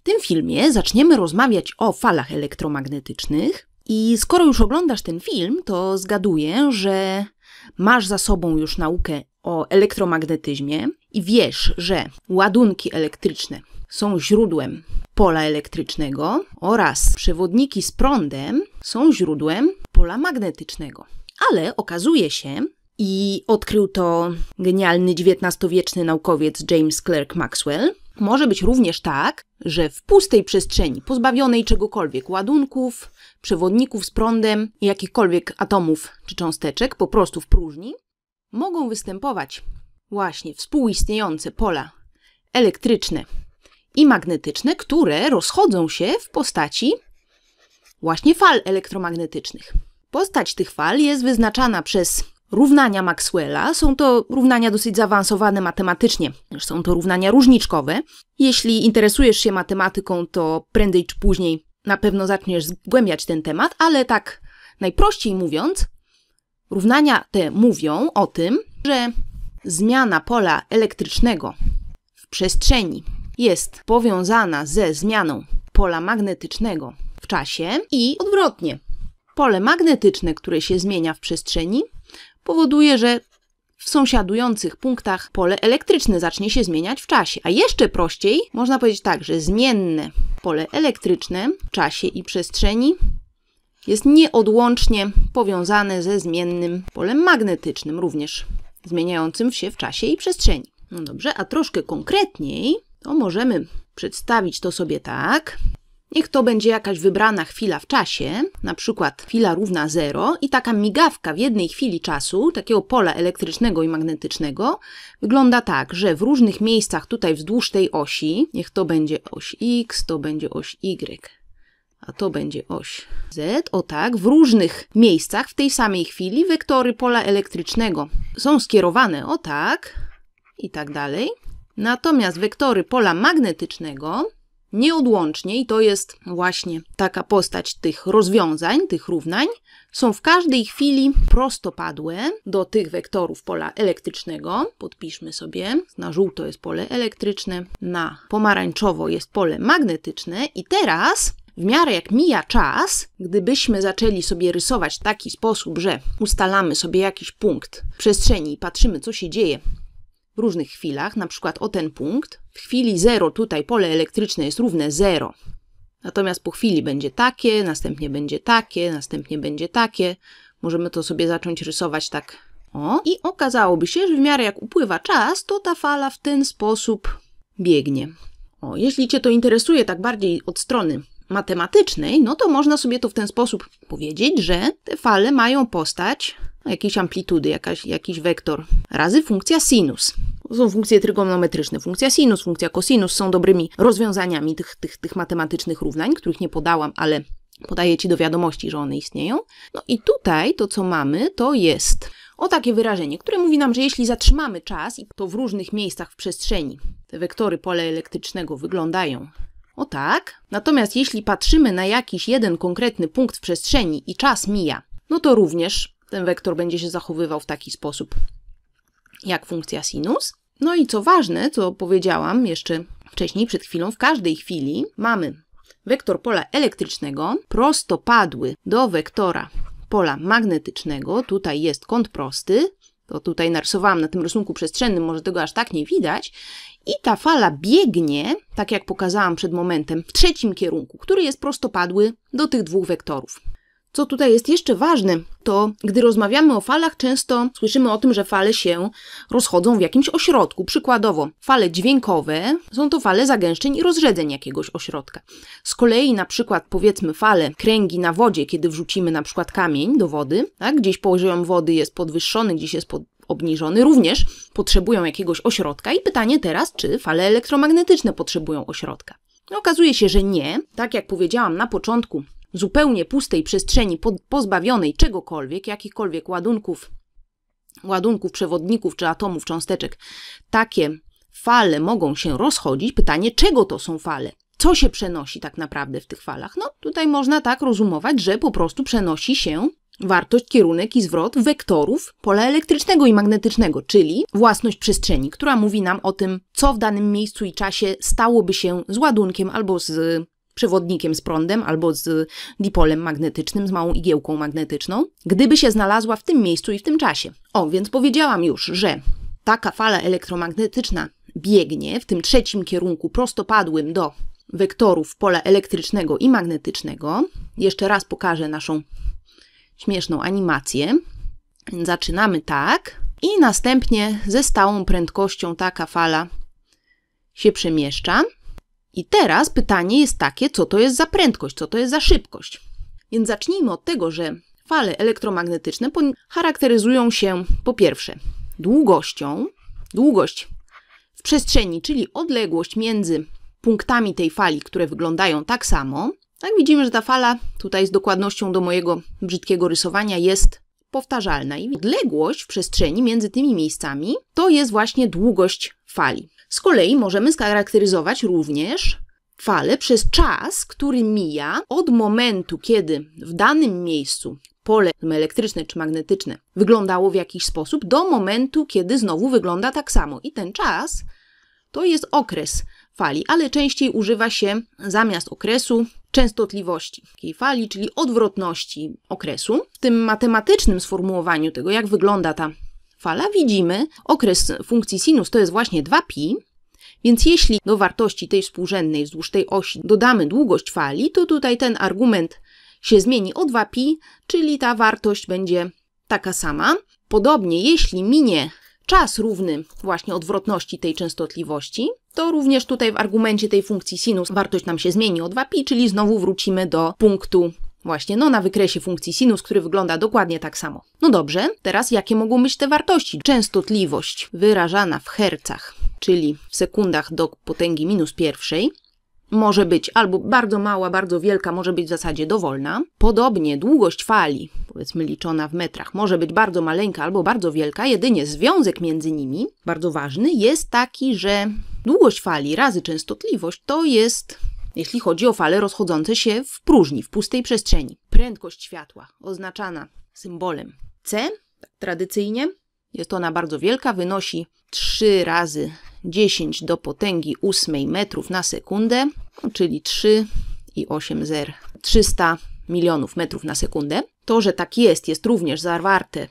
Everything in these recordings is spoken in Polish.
W tym filmie zaczniemy rozmawiać o falach elektromagnetycznych. I skoro już oglądasz ten film, to zgaduję, że masz za sobą już naukę o elektromagnetyzmie i wiesz, że ładunki elektryczne są źródłem pola elektrycznego oraz przewodniki z prądem są źródłem pola magnetycznego. Ale okazuje się, i odkrył to genialny XIX-wieczny naukowiec James Clerk Maxwell, może być również tak, że w pustej przestrzeni, pozbawionej czegokolwiek ładunków, przewodników z prądem, jakichkolwiek atomów czy cząsteczek, po prostu w próżni, mogą występować właśnie współistniejące pola elektryczne i magnetyczne, które rozchodzą się w postaci właśnie fal elektromagnetycznych. Postać tych fal jest wyznaczana przez równania Maxwella. Są to równania dosyć zaawansowane matematycznie, są to równania różniczkowe. Jeśli interesujesz się matematyką, to prędzej czy później na pewno zaczniesz zgłębiać ten temat, ale tak najprościej mówiąc, równania te mówią o tym, że zmiana pola elektrycznego w przestrzeni jest powiązana ze zmianą pola magnetycznego w czasie i odwrotnie. Pole magnetyczne, które się zmienia w przestrzeni, powoduje, że w sąsiadujących punktach pole elektryczne zacznie się zmieniać w czasie. A jeszcze prościej można powiedzieć tak, że zmienne pole elektryczne w czasie i przestrzeni jest nieodłącznie powiązane ze zmiennym polem magnetycznym, również zmieniającym się w czasie i przestrzeni. No dobrze, a troszkę konkretniej, to możemy przedstawić to sobie tak, Niech to będzie jakaś wybrana chwila w czasie, na przykład chwila równa 0 i taka migawka w jednej chwili czasu, takiego pola elektrycznego i magnetycznego, wygląda tak, że w różnych miejscach tutaj wzdłuż tej osi, niech to będzie oś x, to będzie oś y, a to będzie oś z, o tak, w różnych miejscach w tej samej chwili wektory pola elektrycznego są skierowane o tak i tak dalej. Natomiast wektory pola magnetycznego Nieodłącznie, i to jest właśnie taka postać tych rozwiązań, tych równań, są w każdej chwili prostopadłe do tych wektorów pola elektrycznego. Podpiszmy sobie, na żółto jest pole elektryczne, na pomarańczowo jest pole magnetyczne, i teraz w miarę jak mija czas, gdybyśmy zaczęli sobie rysować w taki sposób, że ustalamy sobie jakiś punkt przestrzeni i patrzymy, co się dzieje w różnych chwilach, na przykład o ten punkt. W chwili 0 tutaj pole elektryczne jest równe 0. Natomiast po chwili będzie takie, następnie będzie takie, następnie będzie takie. Możemy to sobie zacząć rysować tak. O, i okazałoby się, że w miarę jak upływa czas, to ta fala w ten sposób biegnie. O, jeśli Cię to interesuje tak bardziej od strony matematycznej, no to można sobie to w ten sposób powiedzieć, że te fale mają postać no, jakiejś amplitudy, jakaś, jakiś wektor, razy funkcja sinus. To są funkcje trygonometryczne. Funkcja sinus, funkcja kosinus są dobrymi rozwiązaniami tych, tych, tych matematycznych równań, których nie podałam, ale podaję Ci do wiadomości, że one istnieją. No i tutaj to, co mamy, to jest o takie wyrażenie, które mówi nam, że jeśli zatrzymamy czas i to w różnych miejscach w przestrzeni te wektory pola elektrycznego wyglądają o tak, natomiast jeśli patrzymy na jakiś jeden konkretny punkt w przestrzeni i czas mija, no to również ten wektor będzie się zachowywał w taki sposób jak funkcja sinus. No i co ważne, co powiedziałam jeszcze wcześniej, przed chwilą, w każdej chwili mamy wektor pola elektrycznego prostopadły do wektora pola magnetycznego. Tutaj jest kąt prosty, to tutaj narysowałam na tym rysunku przestrzennym, może tego aż tak nie widać. I ta fala biegnie, tak jak pokazałam przed momentem, w trzecim kierunku, który jest prostopadły do tych dwóch wektorów. Co tutaj jest jeszcze ważne, to gdy rozmawiamy o falach, często słyszymy o tym, że fale się rozchodzą w jakimś ośrodku. Przykładowo, fale dźwiękowe są to fale zagęszczeń i rozrzedzeń jakiegoś ośrodka. Z kolei na przykład powiedzmy fale kręgi na wodzie, kiedy wrzucimy na przykład kamień do wody, tak, gdzieś poziom wody jest podwyższony, gdzieś jest pod, obniżony, również potrzebują jakiegoś ośrodka i pytanie teraz, czy fale elektromagnetyczne potrzebują ośrodka. No, okazuje się, że nie. Tak jak powiedziałam na początku, zupełnie pustej przestrzeni, pozbawionej czegokolwiek, jakichkolwiek ładunków, ładunków przewodników czy atomów cząsteczek, takie fale mogą się rozchodzić. Pytanie, czego to są fale? Co się przenosi tak naprawdę w tych falach? No, tutaj można tak rozumować, że po prostu przenosi się wartość, kierunek i zwrot wektorów pola elektrycznego i magnetycznego, czyli własność przestrzeni, która mówi nam o tym, co w danym miejscu i czasie stałoby się z ładunkiem albo z przewodnikiem z prądem albo z dipolem magnetycznym, z małą igiełką magnetyczną, gdyby się znalazła w tym miejscu i w tym czasie. O, więc powiedziałam już, że taka fala elektromagnetyczna biegnie w tym trzecim kierunku prostopadłym do wektorów pola elektrycznego i magnetycznego. Jeszcze raz pokażę naszą śmieszną animację. Zaczynamy tak i następnie ze stałą prędkością taka fala się przemieszcza. I teraz pytanie jest takie, co to jest za prędkość, co to jest za szybkość. Więc zacznijmy od tego, że fale elektromagnetyczne charakteryzują się po pierwsze długością, długość w przestrzeni, czyli odległość między punktami tej fali, które wyglądają tak samo. Tak widzimy, że ta fala tutaj z dokładnością do mojego brzydkiego rysowania jest powtarzalna i odległość w przestrzeni między tymi miejscami to jest właśnie długość fali. Z kolei możemy scharakteryzować również fale przez czas, który mija od momentu, kiedy w danym miejscu pole elektryczne czy magnetyczne wyglądało w jakiś sposób, do momentu, kiedy znowu wygląda tak samo. I ten czas to jest okres fali, ale częściej używa się zamiast okresu częstotliwości takiej fali, czyli odwrotności okresu. W tym matematycznym sformułowaniu tego, jak wygląda ta fala widzimy okres funkcji sinus to jest właśnie 2pi, więc jeśli do wartości tej współrzędnej wzdłuż tej osi dodamy długość fali, to tutaj ten argument się zmieni o 2pi, czyli ta wartość będzie taka sama. Podobnie jeśli minie czas równy właśnie odwrotności tej częstotliwości, to również tutaj w argumencie tej funkcji sinus wartość nam się zmieni o 2pi, czyli znowu wrócimy do punktu Właśnie, no na wykresie funkcji sinus, który wygląda dokładnie tak samo. No dobrze, teraz jakie mogą być te wartości? Częstotliwość wyrażana w hercach, czyli w sekundach do potęgi minus pierwszej, może być albo bardzo mała, bardzo wielka, może być w zasadzie dowolna. Podobnie długość fali, powiedzmy liczona w metrach, może być bardzo maleńka albo bardzo wielka, jedynie związek między nimi, bardzo ważny, jest taki, że długość fali razy częstotliwość to jest jeśli chodzi o fale rozchodzące się w próżni, w pustej przestrzeni. Prędkość światła, oznaczana symbolem C, tak tradycyjnie, jest ona bardzo wielka, wynosi 3 razy 10 do potęgi 8 metrów na sekundę, czyli 3 i 8 zer, 300 milionów metrów na sekundę. To, że tak jest, jest również zawarte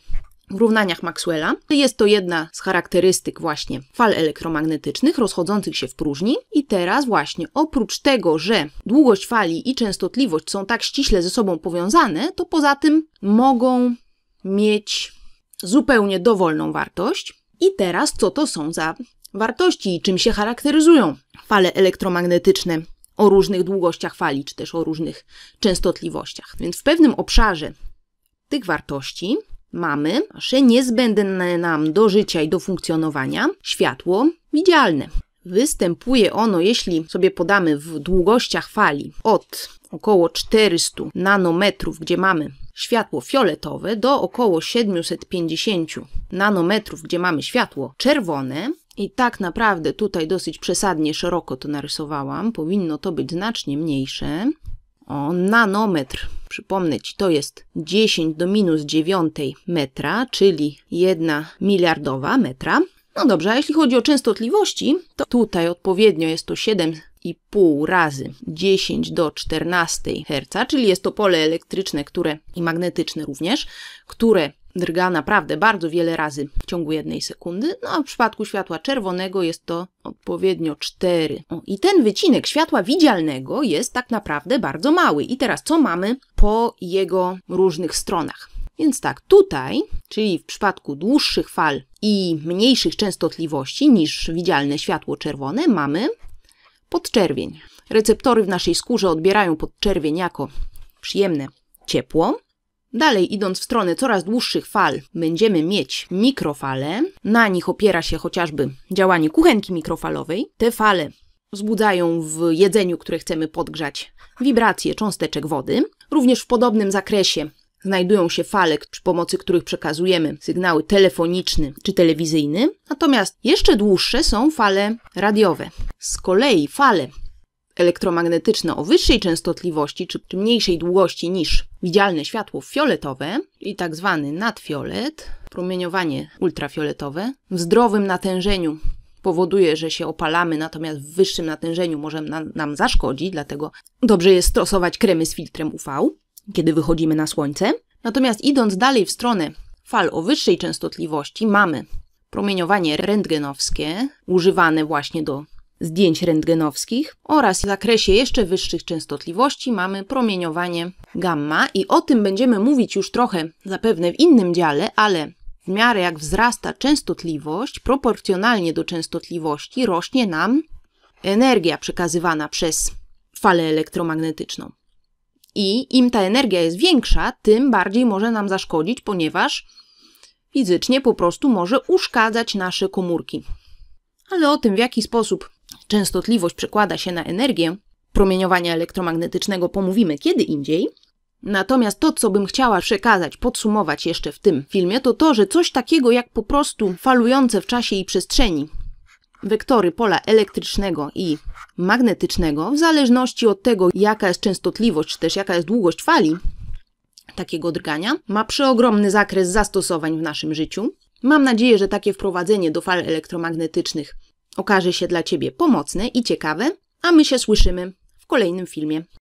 w równaniach Maxwella. Jest to jedna z charakterystyk właśnie fal elektromagnetycznych rozchodzących się w próżni. I teraz właśnie oprócz tego, że długość fali i częstotliwość są tak ściśle ze sobą powiązane, to poza tym mogą mieć zupełnie dowolną wartość. I teraz co to są za wartości i czym się charakteryzują fale elektromagnetyczne o różnych długościach fali, czy też o różnych częstotliwościach. Więc w pewnym obszarze tych wartości Mamy nasze niezbędne nam do życia i do funkcjonowania światło widzialne. Występuje ono, jeśli sobie podamy w długościach fali od około 400 nanometrów, gdzie mamy światło fioletowe, do około 750 nanometrów, gdzie mamy światło czerwone. I tak naprawdę tutaj dosyć przesadnie szeroko to narysowałam, powinno to być znacznie mniejsze o nanometr. Przypomnę Ci, to jest 10 do minus 9 metra, czyli 1 miliardowa metra. No dobrze, a jeśli chodzi o częstotliwości, to tutaj odpowiednio jest to 7,5 razy 10 do 14 Hz, czyli jest to pole elektryczne które, i magnetyczne również, które drga naprawdę bardzo wiele razy w ciągu jednej sekundy, no a w przypadku światła czerwonego jest to odpowiednio 4. O, I ten wycinek światła widzialnego jest tak naprawdę bardzo mały. I teraz co mamy po jego różnych stronach? Więc tak, tutaj, czyli w przypadku dłuższych fal i mniejszych częstotliwości niż widzialne światło czerwone, mamy podczerwień. Receptory w naszej skórze odbierają podczerwień jako przyjemne ciepło, Dalej idąc w stronę coraz dłuższych fal, będziemy mieć mikrofale. Na nich opiera się chociażby działanie kuchenki mikrofalowej. Te fale wzbudzają w jedzeniu, które chcemy podgrzać, wibracje cząsteczek wody. Również w podobnym zakresie znajdują się fale, przy pomocy których przekazujemy sygnały telefoniczny czy telewizyjny. Natomiast jeszcze dłuższe są fale radiowe. Z kolei fale elektromagnetyczne o wyższej częstotliwości czy mniejszej długości niż widzialne światło fioletowe i tak zwany nadfiolet, promieniowanie ultrafioletowe, w zdrowym natężeniu powoduje, że się opalamy, natomiast w wyższym natężeniu może nam, nam zaszkodzić, dlatego dobrze jest stosować kremy z filtrem UV, kiedy wychodzimy na słońce. Natomiast idąc dalej w stronę fal o wyższej częstotliwości, mamy promieniowanie rentgenowskie, używane właśnie do zdjęć rentgenowskich oraz w zakresie jeszcze wyższych częstotliwości mamy promieniowanie gamma i o tym będziemy mówić już trochę zapewne w innym dziale, ale w miarę jak wzrasta częstotliwość, proporcjonalnie do częstotliwości rośnie nam energia przekazywana przez falę elektromagnetyczną. I im ta energia jest większa, tym bardziej może nam zaszkodzić, ponieważ fizycznie po prostu może uszkadzać nasze komórki. Ale o tym, w jaki sposób częstotliwość przekłada się na energię promieniowania elektromagnetycznego, pomówimy kiedy indziej. Natomiast to, co bym chciała przekazać, podsumować jeszcze w tym filmie, to to, że coś takiego jak po prostu falujące w czasie i przestrzeni wektory pola elektrycznego i magnetycznego, w zależności od tego, jaka jest częstotliwość, czy też jaka jest długość fali takiego drgania, ma przeogromny zakres zastosowań w naszym życiu. Mam nadzieję, że takie wprowadzenie do fal elektromagnetycznych okaże się dla Ciebie pomocne i ciekawe, a my się słyszymy w kolejnym filmie.